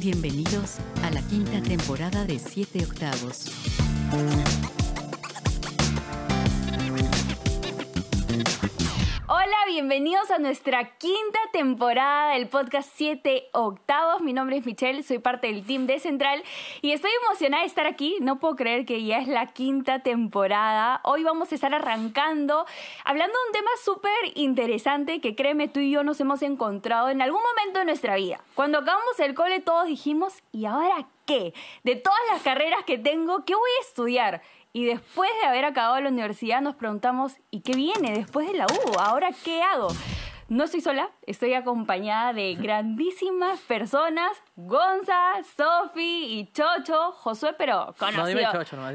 Bienvenidos a la quinta temporada de 7 octavos. bienvenidos a nuestra quinta temporada del podcast 7 octavos. Mi nombre es Michelle, soy parte del team de Central y estoy emocionada de estar aquí. No puedo creer que ya es la quinta temporada. Hoy vamos a estar arrancando hablando de un tema súper interesante que créeme tú y yo nos hemos encontrado en algún momento de nuestra vida. Cuando acabamos el cole todos dijimos, ¿y ahora qué? De todas las carreras que tengo, ¿qué voy a estudiar? Y después de haber acabado la universidad nos preguntamos, ¿y qué viene después de la U? ¿Ahora qué hago? No estoy sola, estoy acompañada de grandísimas personas, Gonza, Sofi y Chocho, Josué, pero conocido,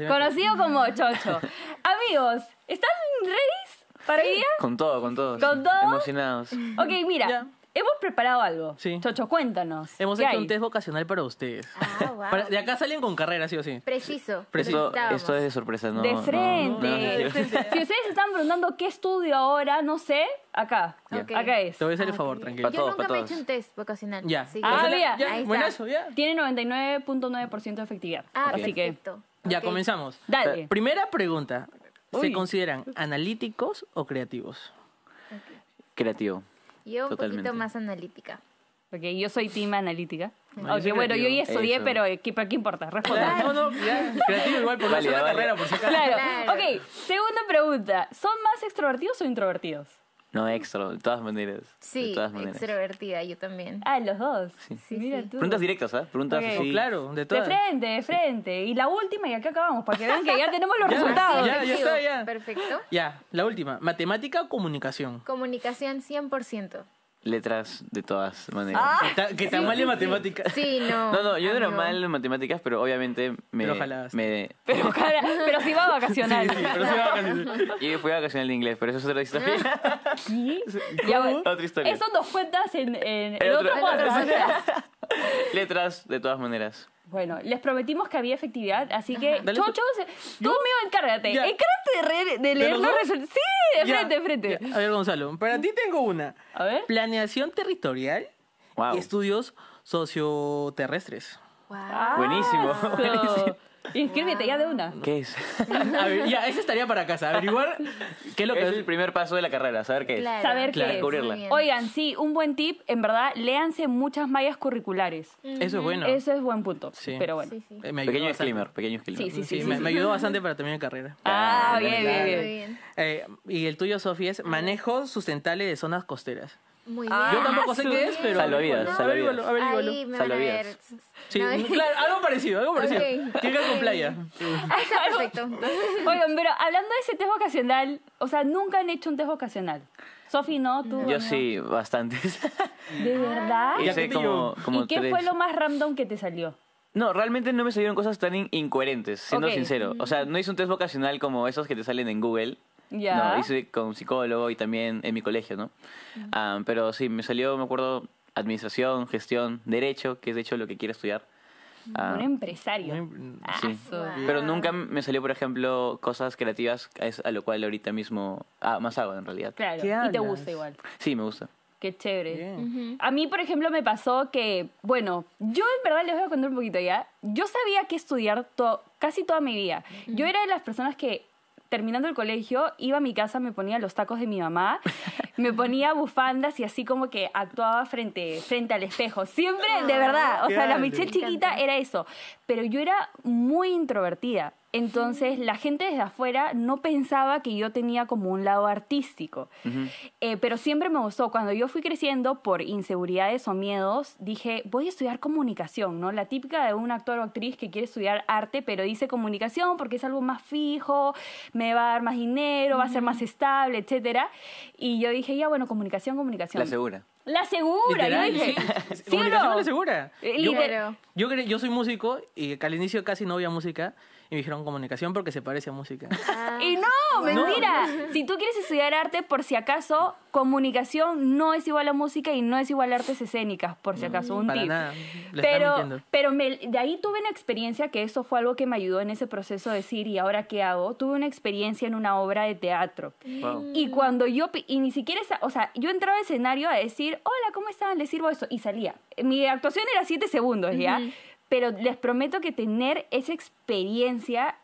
conocido como Chocho. Amigos, ¿están ready para ir? Con todo, con todo. ¿Con Emocionados. Ok, mira, Hemos preparado algo. Sí. Chocho, cuéntanos. Hemos hecho un test vocacional para ustedes. Ah, wow. de acá salen con carrera, sí o sí. Preciso. Preciso. Esto, es de sorpresa, ¿no? De frente. si ustedes están preguntando qué estudio ahora, no sé, acá. Acá es. Te voy a hacer el favor, tranquilo. Yo nunca me he hecho un test vocacional. Ya. Sí. Ah, mira. Bueno, ya. Tiene 99.9% de efectividad. Ah, así perfecto. Que... Ya, comenzamos. Dale. Primera pregunta. ¿Se consideran analíticos o creativos? Creativo. Yo un poquito más analítica. Porque yo soy team analítica. aunque bueno, yo ya estudié, pero eh, ¿qué, qué importa? Responda. No, no, Creativo igual, por no carrera, por si acaso. claro. Ok, segunda pregunta. ¿Son más extrovertidos o introvertidos? No, extra, de todas maneras. Sí, extrovertida, yo también. Ah, los dos. Sí. Preguntas directas, ¿sabes? ¿eh? Preguntas así. claro, de todas. De frente, de frente. Y la última, y acá acabamos, para que vean que ya tenemos los resultados. Ya, ya está, ya. Perfecto. Ya, la última. ¿Matemática o comunicación? Comunicación 100% letras de todas maneras. Ah. ¿Qué que tan mal en matemáticas. Sí, no. No, no, yo ah, era mal en matemáticas, pero obviamente me. Pero ojalá. Pero, pero si va a vacacionar. Sí, pero sí va vacacionar. y fui a vacacionar en inglés, pero eso es otra historia. ¿Qué? Ya, otra historia. Esos dos cuentas en, en otro, letras de todas maneras. Bueno, les prometimos que había efectividad, así que, Dale, chochos, pues. tú mío, encárgate. Encárgate de, leer los resultados. Sí, de frente, de frente. A ver, Gonzalo, para ti tengo una. A ver. Planeación territorial y estudios socioterrestres. Wow. Buenísimo. Buenísimo. Inscríbete ya de una. ¿Qué es? ya, esa estaría para casa. Averiguar qué es lo que es, el primer paso de la carrera, saber qué es. Saber claro. qué Descubrirla. Oigan, sí, un buen tip, en verdad, léanse muchas mallas curriculares. Eso es bueno. Eso es buen punto. Pero bueno. Eh, pequeño disclaimer, pequeño disclaimer. Sí, sí, sí. Me, ayudó bastante para terminar carrera. Ah, ah, bien, bien, bien. bien. Eh, y el tuyo, Sofía, es manejo sustentable de zonas costeras. Muy ah, bien. Yo tampoco sé qué es, pero. a no, a ver, a a ver. Sí, claro, algo parecido, algo parecido. Ok. Tiene con playa. perfecto. Oigan, pero hablando de ese test vocacional, o sea, nunca han hecho un test vocacional. Sofi, no, tú. Yo sí, bastantes. ¿De verdad? ¿Y sé qué ¿Y qué fue lo más random que te salió? No, realmente no me salieron cosas tan incoherentes, siendo sincero. O sea, no hice un test vocacional como esos que te salen en Google, ya. No, hice con psicólogo y también en mi colegio, ¿no? Ah, pero sí, me salió, me acuerdo, administración, gestión, derecho, que es de hecho lo que quiero estudiar. un ah. empresario. Em- ah, sí. Pero nunca me salió, por ejemplo, cosas creativas, a lo cual ahorita mismo más hago en realidad. Claro, y te gusta igual. Sí, me gusta. Qué chévere. A mí, por ejemplo, me pasó que, bueno, yo en verdad les voy a contar un poquito ya. Yo sabía que estudiar casi toda mi vida. Yo era de las personas que terminando el colegio, iba a mi casa, me ponía los tacos de mi mamá, me ponía bufandas y así como que actuaba frente, frente al espejo. Siempre, de ah, verdad, o sea, la Michelle chiquita era eso. Pero yo era muy introvertida. Entonces la gente desde afuera no pensaba que yo tenía como un lado artístico, eh, pero siempre me gustó. Cuando yo fui creciendo por inseguridades o miedos, dije, voy a estudiar comunicación, ¿no? La típica de un actor o actriz que quiere estudiar arte, pero dice comunicación porque es algo más fijo, me va a dar más dinero, va a ser más estable, etc. Y yo dije, ya bueno, comunicación, comunicación. La segura. La segura, dije. Sí, La segura. Eh, yo, yo, yo, soy músico y que al inicio casi no había música y me dijeron comunicación porque se parece a música. Ah. y no, mentira. Si tú quieres estudiar arte, por si acaso, comunicación no es igual a música y no es igual a artes escénicas, por si mm, acaso, un Para pero pero de ahí tuve una experiencia que eso fue algo que me ayudó en ese proceso de decir, ¿y ahora qué hago? Tuve una experiencia en una obra de teatro. Y cuando yo, y ni siquiera, o sea, yo entraba al escenario a decir, hola, ¿cómo están? Les sirvo eso. Y salía. Mi actuación era siete segundos, ¿ya? pero les prometo que tener esa experiencia,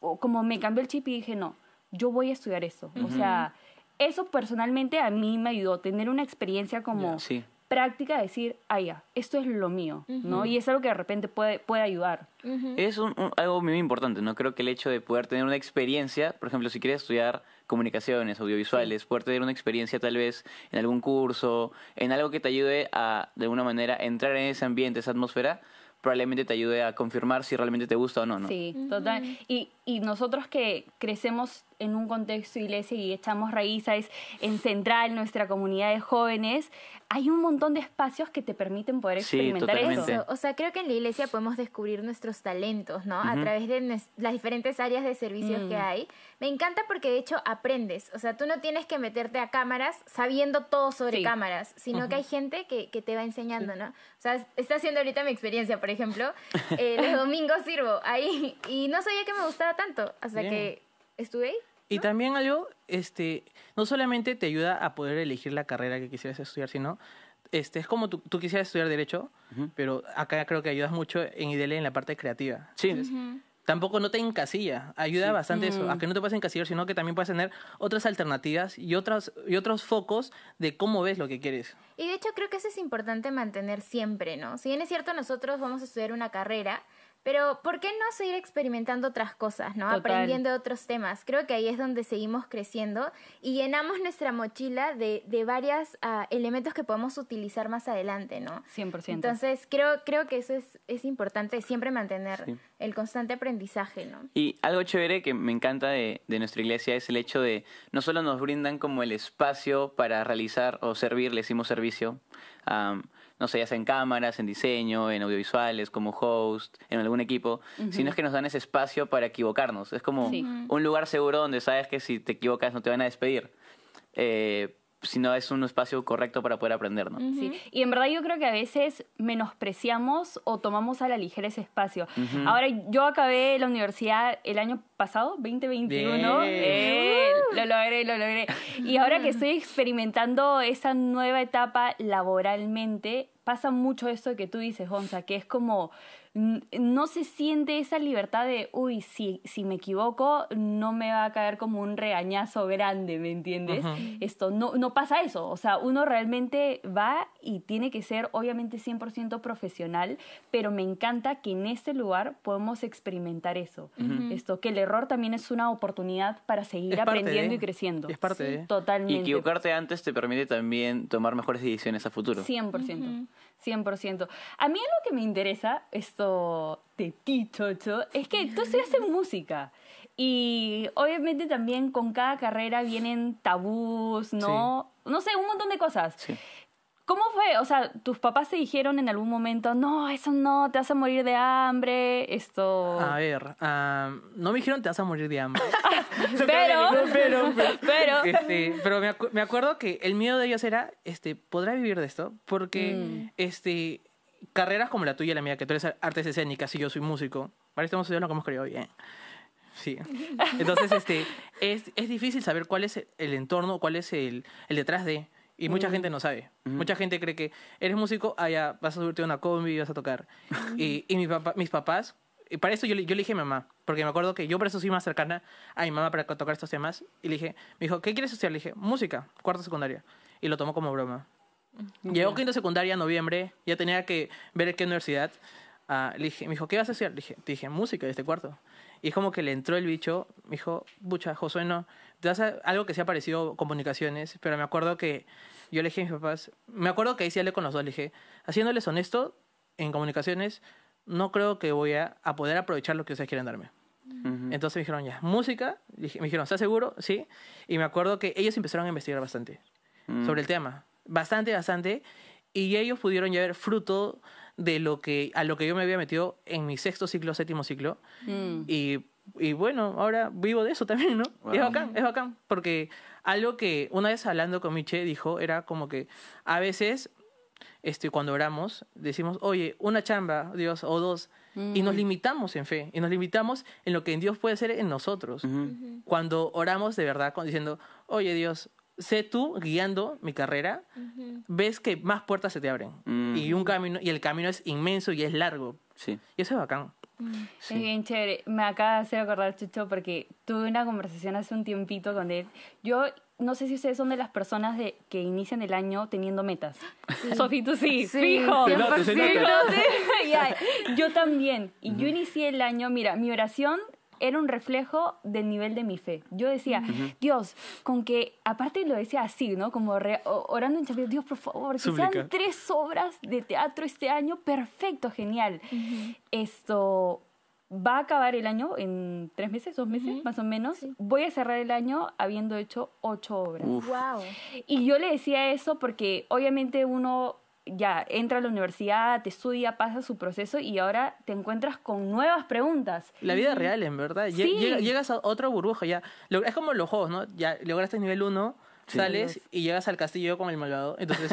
como me cambió el chip y dije, no, yo voy a estudiar eso. O sea, eso personalmente a mí me ayudó, tener una experiencia como práctica, decir, ah, ya, esto es lo mío, ¿no? Y es algo que de repente puede, puede ayudar. Es algo muy importante, ¿no? Creo que el hecho de poder tener una experiencia, por ejemplo, si quieres estudiar comunicaciones, audiovisuales, poder tener una experiencia tal vez en algún curso, en algo que te ayude a, de alguna manera, entrar en ese ambiente, esa atmósfera, probablemente te ayude a confirmar si realmente te gusta o no, ¿no? Sí, total. Y y nosotros que crecemos en un contexto iglesia y echamos raíces en central, nuestra comunidad de jóvenes, hay un montón de espacios que te permiten poder experimentar eso. O sea, creo que en la iglesia podemos descubrir nuestros talentos, ¿no? A través de las diferentes áreas de servicios que mm. hay. Me encanta porque de hecho aprendes. O sea, tú no tienes que meterte a cámaras sabiendo todo sobre cámaras, sino que hay gente que, te va enseñando, ¿no? O sea, está haciendo ahorita mi experiencia, por ejemplo. Eh, los domingos sirvo ahí y no sabía que me gustaba tanto hasta que estudié. Y también algo, este, no solamente te ayuda a poder elegir la carrera que quisieras estudiar, sino este, es como tú, quisieras estudiar Derecho, pero acá creo que ayudas mucho en IDL en la parte creativa. Sí. Tampoco no te encasilla, ayuda bastante eso, a que no te puedas encasillar, sino que también puedes tener otras alternativas y, otros y otros focos de cómo ves lo que quieres. Y de hecho creo que eso es importante mantener siempre, ¿no? Si bien es cierto, nosotros vamos a estudiar una carrera, pero, ¿por qué no seguir experimentando otras cosas, no? Aprendiendo otros temas. Creo que ahí es donde seguimos creciendo y llenamos nuestra mochila de, de varios ah, elementos que podemos utilizar más adelante, ¿no? 100%. Entonces, creo, creo que eso es, es importante, siempre mantener el constante aprendizaje, ¿no? Y algo chévere que me encanta de, de nuestra iglesia es el hecho de, no solo nos brindan como el espacio para realizar o servir, le decimos servicio, no sé, ya sea en cámaras, en diseño, en audiovisuales, como host, en algún equipo, sino es que nos dan ese espacio para equivocarnos. Es como un lugar seguro donde sabes que si te equivocas no te van a despedir. Eh, si no es un espacio correcto para poder aprender, ¿no? Sí, y en verdad yo creo que a veces menospreciamos o tomamos a la ligera ese espacio. Ahora, yo acabé la universidad el año pasado, 2021, eh, lo logré, lo logré. Y ahora que estoy experimentando esa nueva etapa laboralmente, pasa mucho eso que tú dices, Honza, que es como no se siente esa libertad de, uy, si, si me equivoco, no me va a caer como un regañazo grande, ¿me entiendes? Esto, no, no pasa eso. O sea, uno realmente va y tiene que ser, obviamente, 100% profesional, pero me encanta que en este lugar podemos experimentar eso. Esto, que el error también es una oportunidad para seguir aprendiendo y creciendo. Es parte de. Totalmente. Y equivocarte antes te permite también tomar mejores decisiones a futuro. 100%. 100%. A mí lo que me interesa, esto, de ti, Chocho, es que tú se hace música. Y obviamente también con cada carrera vienen tabús, ¿no? No sé, un montón de cosas. ¿Cómo fue? O sea, tus papás se dijeron en algún momento, no, eso no, te vas a morir de hambre, esto... A ver, no me dijeron te vas a morir de hambre. pero, pero, pero, pero... pero este, me, acuerdo que el miedo de ellos era, este, ¿podrá vivir de esto? Porque, mm. este, carreras como la tuya y la mía, que tú eres artes escénicas y yo soy músico, para estamos lo que hemos creído bien. Sí. Entonces, este, es, es, difícil saber cuál es el entorno, cuál es el, el detrás de. Y mucha mm. gente no sabe. Mm. Mucha gente cree que eres músico, allá ah, vas a subirte a una combi y vas a tocar. y, y mis papás, y para eso yo, yo le dije a mi mamá, porque me acuerdo que yo por eso soy más cercana a mi mamá para tocar estos temas. Y le dije, me dijo, ¿qué quieres hacer? Le dije, música, cuarto secundaria. Y lo tomó como broma. Llegó quinto secundaria en noviembre, ya tenía que ver qué universidad. Ah, le dije, me dijo, ¿qué vas a hacer? Le dije, música de este cuarto. Y es como que le entró el bicho, me dijo, bucha, Josué, no, algo que se ha parecido comunicaciones, pero me acuerdo que yo le dije a mis papás, me acuerdo que ahí sí hablé con los dos, le dije, haciéndoles honesto, en comunicaciones, no creo que voy a, poder aprovechar lo que ustedes quieren darme. Entonces me dijeron ya, música, me dijeron, ¿estás seguro? Sí. Y me acuerdo que ellos empezaron a investigar bastante mm. sobre el tema bastante, bastante, y ellos pudieron ya ver fruto de lo que, a lo que yo me había metido en mi sexto ciclo, séptimo ciclo, mm. y, bueno, ahora vivo de eso también, ¿no? Es bacán, es bacán, porque algo que una vez hablando con Miche dijo era como que a veces este, cuando oramos, decimos, oye, una chamba, Dios, o dos, y nos mm. limitamos en fe, y nos limitamos en lo que Dios puede hacer en nosotros. Cuando oramos de verdad, diciendo, oye, Dios, sé tú guiando mi carrera, ves que más puertas se te abren mm. y un camino y el camino es inmenso y es largo. Sí. Y eso es bacán. Mm. Es bien chévere. Me acaba de acordar, Chucho, porque tuve una conversación hace un tiempito con él. Yo no sé si ustedes son de las personas de, que inician el año teniendo metas. Sofito, sí, fijo. Yo también. Y yo inicié el año, mira, mi oración era un reflejo del nivel de mi fe. Yo decía, Dios, con que, aparte lo decía así, ¿no? Como orando en Chapi, Dios, por favor, que sean tres obras de teatro este año, perfecto, genial. Esto va a acabar el año en tres meses, dos meses más o menos. Voy a cerrar el año habiendo hecho ocho obras. Wow. Y yo le decía eso porque obviamente uno ya entra a la universidad, te estudia, pasa su proceso y ahora te encuentras con nuevas preguntas. La vida real, en verdad. Llegas a otra burbuja ya. Es como los juegos, ¿no? Ya lograste nivel 1 Sales y llegas al castillo con el malvado. Entonces,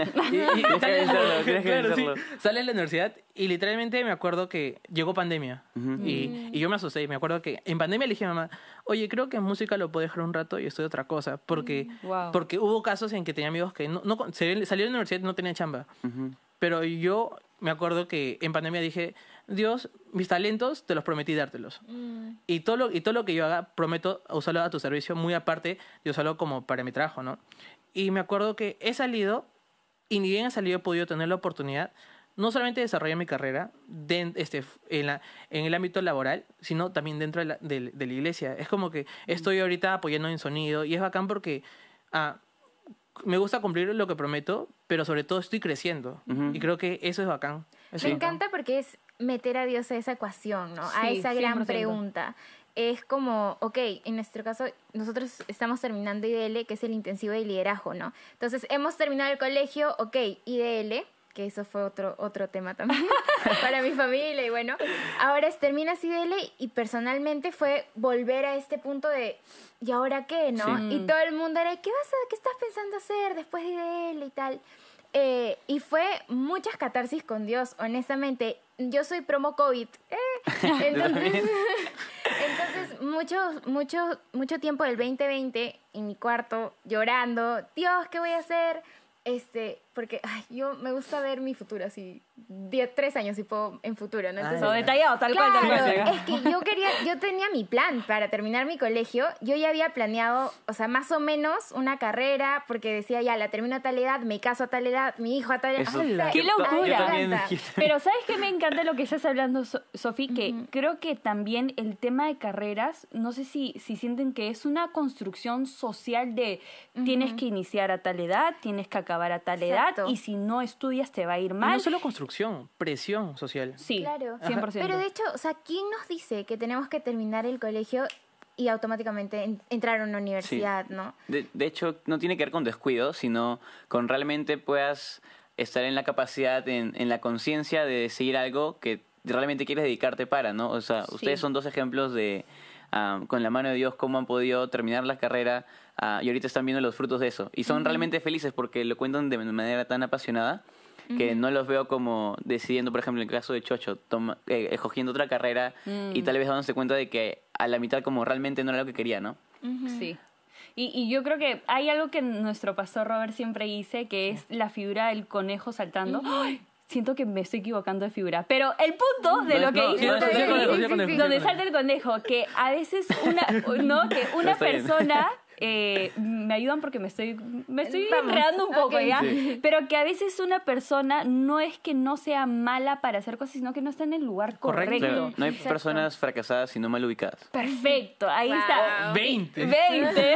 sales, de la universidad y literalmente me acuerdo que llegó pandemia. Mm. y, yo me asusté. me acuerdo que en pandemia le dije a mamá, oye, creo que en música lo puedo dejar un rato y estoy otra cosa. Porque, mm, porque hubo casos en que tenía amigos que no, salieron de la universidad y no tenían chamba. Pero yo me acuerdo que en pandemia dije, Dios, mis talentos te los prometí dártelos. Mm. Y, todo lo, y todo lo que yo haga, prometo usarlo a tu servicio, muy aparte de usarlo como para mi trabajo, ¿no? Y me acuerdo que he salido, y ni bien he salido he podido tener la oportunidad, no solamente de desarrollar mi carrera este, en, la, en el ámbito laboral, sino también dentro de la, de la iglesia. Es como que mm. estoy ahorita apoyando en sonido, y es bacán porque... Ah, me gusta cumplir lo que prometo, pero sobre todo estoy creciendo. Y creo que eso es bacán. me encanta porque es meter a Dios a esa ecuación, ¿no? a esa gran pregunta. Es como, ok, en nuestro caso, nosotros estamos terminando IDL, que es el intensivo de liderazgo, ¿no? Entonces, hemos terminado el colegio, ok, IDL, que eso fue otro, otro tema también para mi familia y bueno, ahora es, terminas IDL y personalmente fue volver a este punto de, ¿y ahora qué, no? Y todo el mundo era, ¿qué vas a, qué estás pensando hacer después de IDL y tal? Eh, y fue muchas catarsis con Dios, honestamente. Yo soy promo COVID. ¿eh? entonces, mucho, mucho, mucho tiempo del 2020 en mi cuarto llorando. Dios, ¿qué voy a hacer? Este, porque yo me gusta ver mi futuro así tres 3 años tipo en futuro, ¿no? detallado, tal cual, Es que yo quería, yo tenía mi plan para terminar mi colegio. Yo ya había planeado, o sea, más o menos una carrera, porque decía, ya, la termino a tal edad, me caso a tal edad, mi hijo a tal edad. ¡Qué locura! Pero ¿sabes qué me encanta lo que estás hablando, Sofi? Que creo que también el tema de carreras, no sé si, si sienten que es una construcción social de tienes que iniciar a tal edad, tienes que acabar a tal edad, y si no estudias te va a ir mal. no solo construcción presión social. Sí, claro. 100%. Pero de hecho, o sea, ¿quién nos dice que tenemos que terminar el colegio y automáticamente entrar a una universidad, ¿no? De, hecho, no tiene que ver con descuido, sino con realmente puedas estar en la capacidad, en, la conciencia de seguir algo que realmente quieres dedicarte para, ¿no? O sea, ustedes son dos ejemplos de, con la mano de Dios, cómo han podido terminar la carrera ah, y ahorita están viendo los frutos de eso. Y son realmente felices porque lo cuentan de manera tan apasionada que no los veo como decidiendo, por ejemplo, en el caso de Chocho, escogiendo otra carrera y tal vez dándose cuenta de que a la mitad como realmente no era lo que quería, ¿no? Sí. Y, yo creo que hay algo que nuestro pastor Robert siempre dice, que es la figura del conejo saltando. Siento que me estoy equivocando de figura, pero el punto de lo que hizo, donde salta el conejo, que a veces que una persona eh, me ayudan porque me estoy, me estoy un poco, ¿ya? Pero que a veces una persona no es que no sea mala para hacer cosas, sino que no está en el lugar correcto. No hay personas fracasadas, sino mal ubicadas. Perfecto, ahí está. 20. 20.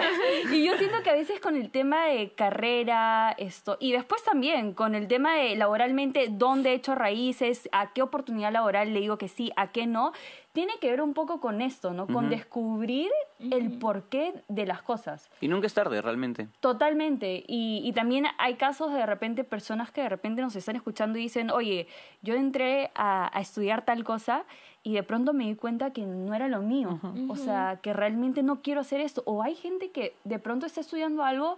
y yo siento que a veces con el tema de carrera, esto, y después también con el tema de laboralmente, dónde he hecho raíces, a qué oportunidad laboral le digo que sí, a qué no, tiene que ver un poco con esto, ¿no? Con descubrir el porqué de las cosas. Y nunca es tarde, realmente. Totalmente. Y, también hay casos de, repente personas que de repente nos están escuchando y dicen, oye, yo entré a, estudiar tal cosa y de pronto me di cuenta que no era lo mío. O sea, que realmente no quiero hacer esto. O hay gente que de pronto está estudiando algo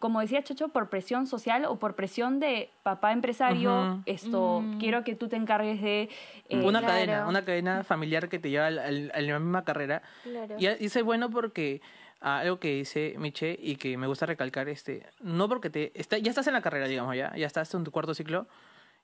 como decía Chacho, por presión social o por presión de papá empresario, esto, mm. quiero que tú te encargues de... Eh, una cadena, una cadena familiar que te lleva a la misma carrera. y Y es bueno, porque ah, algo que dice Miche y que me gusta recalcar, este, no porque te... Está, ya estás en la carrera, digamos, ya, ya estás en tu cuarto ciclo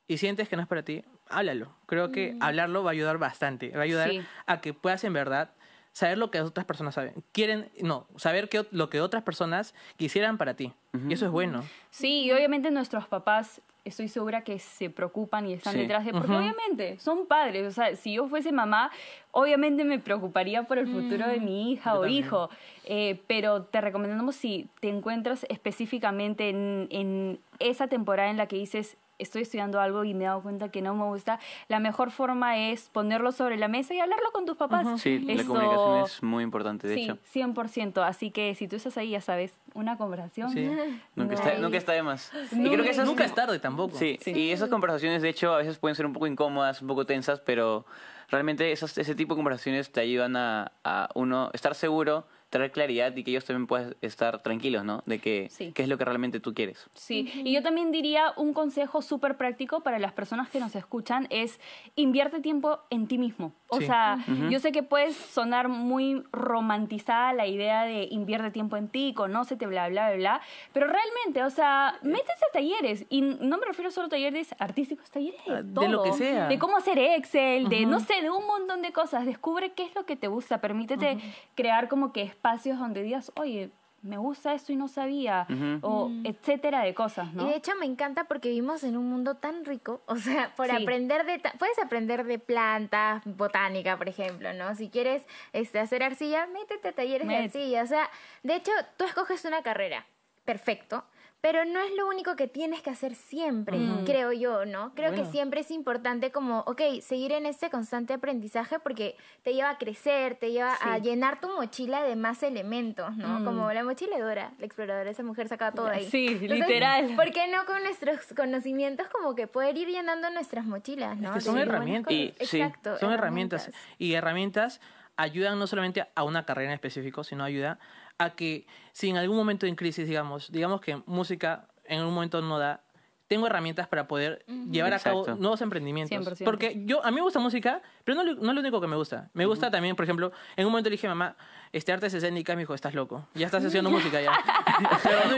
y sientes que no es para ti, háblalo. Creo que mm. hablarlo va a ayudar bastante, va a ayudar a que puedas en verdad saber lo que otras personas saben. Quieren, no, saber lo que otras personas quisieran para ti. Y eso es bueno. Sí, y obviamente nuestros papás, estoy segura que se preocupan y están detrás de... Porque obviamente son padres. O sea, si yo fuese mamá, obviamente me preocuparía por el futuro de mi mm, hija o hijo. Eh, pero te recomendamos si te encuentras específicamente en esa temporada en la que dices estoy estudiando algo y me he dado cuenta que no me gusta, la mejor forma es ponerlo sobre la mesa y hablarlo con tus papás. Sí, la comunicación es muy importante, de hecho. Sí, 100%. Así que si tú estás ahí, ya sabes, una conversación. Nunca, está, está, de más. Y creo que esas... Nunca es tarde tampoco. Sí. y esas conversaciones, de hecho, a veces pueden ser un poco incómodas, un poco tensas, pero realmente ese tipo de conversaciones te ayudan a, a uno estar seguro tener claridad y que ellos también puedan estar tranquilos, ¿no? De que qué es lo que realmente tú quieres. Sí, y yo también diría un consejo súper práctico para las personas que nos escuchan es invierte tiempo en ti mismo. O sea, yo sé que puedes sonar muy romantizada la idea de invierte tiempo en ti, conócete, bla, bla, bla, bla, pero realmente, o sea, eh. métete a talleres y no me refiero solo a talleres artísticos, talleres de, todo, ah, de lo que sea. De cómo hacer Excel, de no sé, de un montón de cosas. Descubre qué es lo que te gusta, permítete crear como que espacios donde digas, oye, me gusta esto y no sabía, o mm. etcétera de cosas, ¿no? Y de hecho me encanta porque vivimos en un mundo tan rico, o sea, por aprender de, puedes aprender de plantas, botánica, por ejemplo, ¿no? Si quieres este, hacer arcilla, métete a talleres de arcilla, o sea, de hecho tú escoges una carrera, perfecto, pero no es lo único que tienes que hacer siempre, creo yo, ¿no? Creo que siempre es importante como, ok, seguir en ese constante aprendizaje porque te lleva a crecer, te lleva a llenar tu mochila de más elementos, ¿no? Mm. Como la mochiladora, la exploradora, esa mujer sacaba todo ahí. Sí, literal. ¿Por qué no con nuestros conocimientos como que poder ir llenando nuestras mochilas, ¿no? Es que son, herramientas. Exacto, son herramientas. herramientas. Y herramientas ayudan no solamente a una carrera en específico, sino ayuda a que si en algún momento en crisis, digamos, digamos que música en un momento no da tengo herramientas para poder llevar a cabo nuevos emprendimientos. Porque yo, a mí me gusta música, pero no, no es lo único que me gusta. Me gusta también, por ejemplo, en un momento le dije, mamá, este arte es escénica, mi hijo estás loco, ya estás oh haciendo música ya.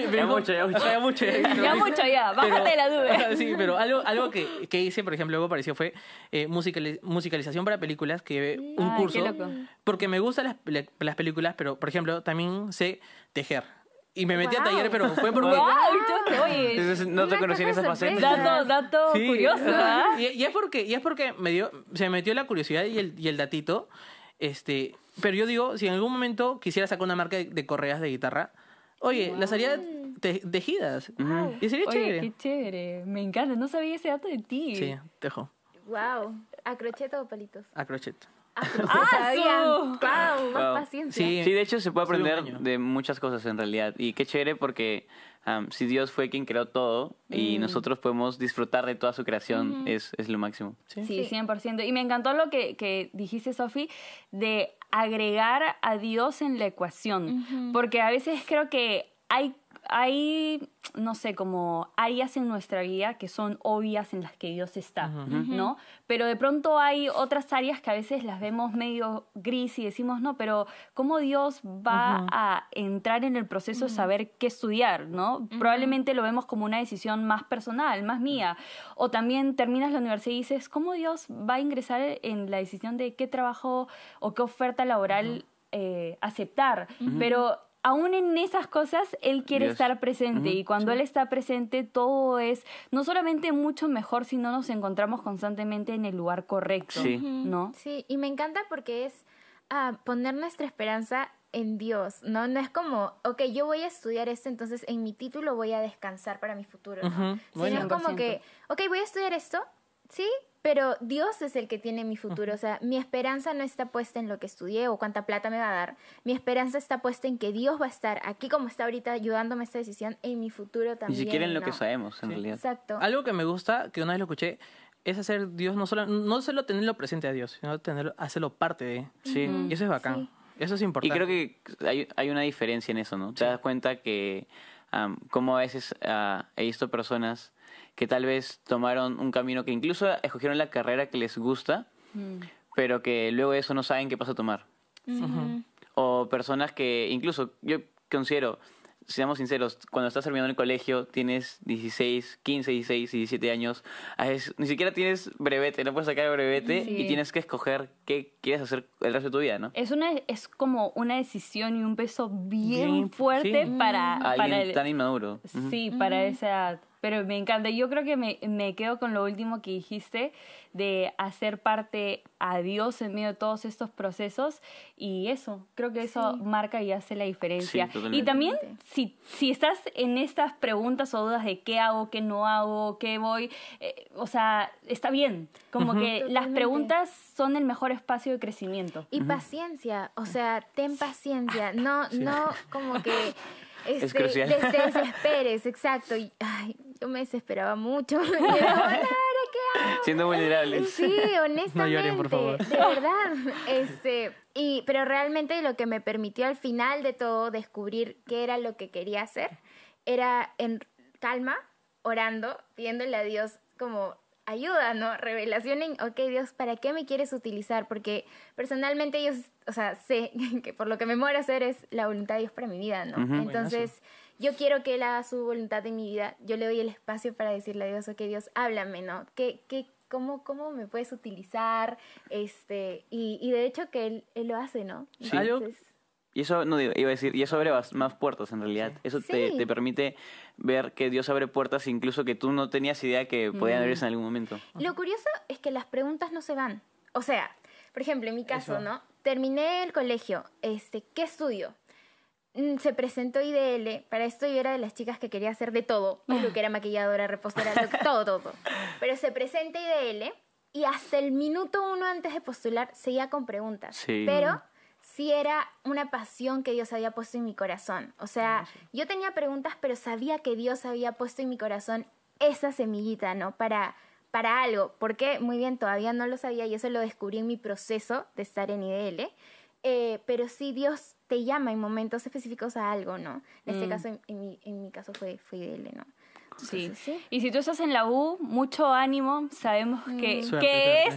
ya, mucho, ya mucho, ya mucho. Ya la duda. sí, pero algo, algo que, hice, por ejemplo, algo apareció fue eh, musicalización para películas, que llevé un curso. Porque me gustan las, las películas, pero, por ejemplo, también sé tejer y me metí a talleres, pero fue por wow, no te conocí en Dato, curioso. Y, es porque, y es porque me dio, se me metió la curiosidad y el, y el datito. Este, pero yo digo, si en algún momento quisiera sacar una marca de, correas de guitarra, oye, las haría tejidas. Y sería chévere. Qué chévere. Me encanta. No sabía ese dato de ti. Sí, tejo. Wow. ¿A crochet o palitos? A crochet. ¡Ah, ah Más paciencia. Sí, de hecho se puede aprender de muchas cosas en realidad. Y qué chévere porque si Dios fue quien creó todo y mm. nosotros podemos disfrutar de toda su creación, es, lo máximo. ¿Sí? sí, 100%. Y me encantó lo que, dijiste, Sofi, de agregar a Dios en la ecuación. Porque a veces creo que hay hay, no sé, como áreas en nuestra vida que son obvias en las que Dios está, ¿no? Pero de pronto hay otras áreas que a veces las vemos medio gris y decimos, no, pero ¿cómo Dios va a entrar en el proceso de saber qué estudiar, ¿no? Probablemente lo vemos como una decisión más personal, más mía. O también terminas la universidad y dices, ¿cómo Dios va a ingresar en la decisión de qué trabajo o qué oferta laboral eh, aceptar? Pero aún en esas cosas, Él quiere estar presente. Y cuando Él está presente, todo es no solamente mucho mejor, sino nos encontramos constantemente en el lugar correcto. Sí. ¿No? Sí, y me encanta porque es ah, poner nuestra esperanza en Dios, ¿no? No es como, ok, yo voy a estudiar esto, entonces en mi título voy a descansar para mi futuro, Sino es como que, ok, voy a estudiar esto, ¿sí? pero Dios es el que tiene mi futuro. O sea, mi esperanza no está puesta en lo que estudié o cuánta plata me va a dar. Mi esperanza está puesta en que Dios va a estar aquí como está ahorita ayudándome a esta decisión en mi futuro también. Ni siquiera en lo que sabemos, en realidad. Exacto. Algo que me gusta, que una vez lo escuché, es hacer Dios no solo, no solo tenerlo presente a Dios, sino tenerlo, hacerlo parte de. Sí. Y eso es bacán. Eso es importante. Y creo que hay, una diferencia en eso, ¿no? Te das cuenta que como a veces ah, he visto personas que tal vez tomaron un camino que incluso escogieron la carrera que les gusta, mm. pero que luego de eso no saben qué paso a tomar. O personas que incluso, yo considero, seamos sinceros, cuando estás terminando el colegio, tienes 16, 15, 16, 17 años, ni siquiera tienes brevete, no puedes sacar el brevete y tienes que escoger qué quieres hacer el resto de tu vida, ¿no? Es, una, es como una decisión y un peso bien, fuerte para... Alguien para tan inmaduro. Sí, para esa edad pero me encanta. Yo creo que me, me, quedo con lo último que dijiste de hacer parte a Dios en medio de todos estos procesos y eso, creo que eso marca y hace la diferencia. y también si, si estás en estas preguntas o dudas de qué hago, qué no hago, qué voy, eh, o sea, está bien, como que las preguntas son el mejor espacio de crecimiento. Y paciencia, o sea, ten paciencia, no, no como que... es crucial. desesperes, exacto. ay, yo me desesperaba mucho. qué hago? Siendo vulnerable Sí, honestamente. De verdad. Este, y, pero realmente lo que me permitió al final de todo descubrir qué era lo que quería hacer era en calma, orando, pidiéndole a Dios como ayuda, ¿no? Revelación en, ok Dios, ¿para qué me quieres utilizar? Porque personalmente yo, o sea, sé que por lo que me muero hacer es la voluntad de Dios para mi vida, ¿no? Entonces... yo quiero que él haga su voluntad en mi vida, yo le doy el espacio para decirle a Dios, ok, Dios, háblame, ¿no? ¿Qué, qué, cómo, ¿Cómo me puedes utilizar? este Y, y de hecho que él, él lo hace, ¿no? Sí. Y eso, no iba a decir, y eso abre más puertas en realidad. Eso Te, permite ver que Dios abre puertas incluso que tú no tenías idea que podían mm. abrirse en algún momento. Lo curioso es que las preguntas no se van. O sea, por ejemplo, en mi caso, ¿no? Terminé el colegio, este, ¿qué estudio? Mm, se presentó IDL. Para esto yo era de las chicas que quería hacer de todo. Lo que era maquilladora, repostera, todo, todo, Pero se presenta IDL y hasta el minuto uno antes de postular seguía con preguntas. Pero si era una pasión que Dios había puesto en mi corazón. O sea, ah, yo tenía preguntas, pero sabía que Dios había puesto en mi corazón esa semillita, ¿no? Para, para algo. Porque, muy bien, todavía no lo sabía y eso lo descubrí en mi proceso de estar en IDL. Eh, pero sí, Dios te llama en momentos específicos a algo, ¿no? En este mm. caso, en, mi, caso fue, fue IDL, ¿no? Y si tú estás en la U, mucho ánimo. Sabemos mm. que, es lo, que es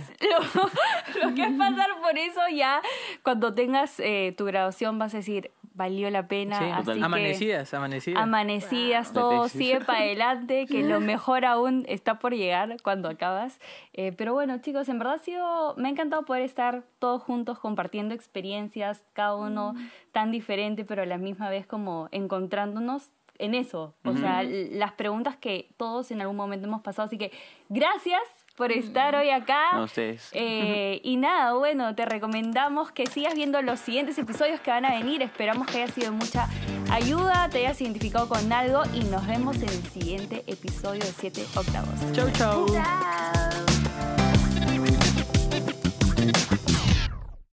pasar por eso. Ya cuando tengas eh, tu graduación vas a decir, valió la pena. así que, amanecidas, amanecidas. Amanecidas, todo sigue para adelante, que lo mejor aún está por llegar cuando acabas. Eh, pero bueno, chicos, en verdad ha sido, me ha encantado poder estar todos juntos compartiendo experiencias, cada uno mm. tan diferente, pero a la misma vez como encontrándonos en eso. O sea, las preguntas que todos en algún momento hemos pasado. Así que gracias por estar hoy acá. No, eh, y nada, bueno, te recomendamos que sigas viendo los siguientes episodios que van a venir. Esperamos que haya sido mucha ayuda, te hayas identificado con algo y nos vemos en el siguiente episodio de 7 octavos. Chau, chau. Chau.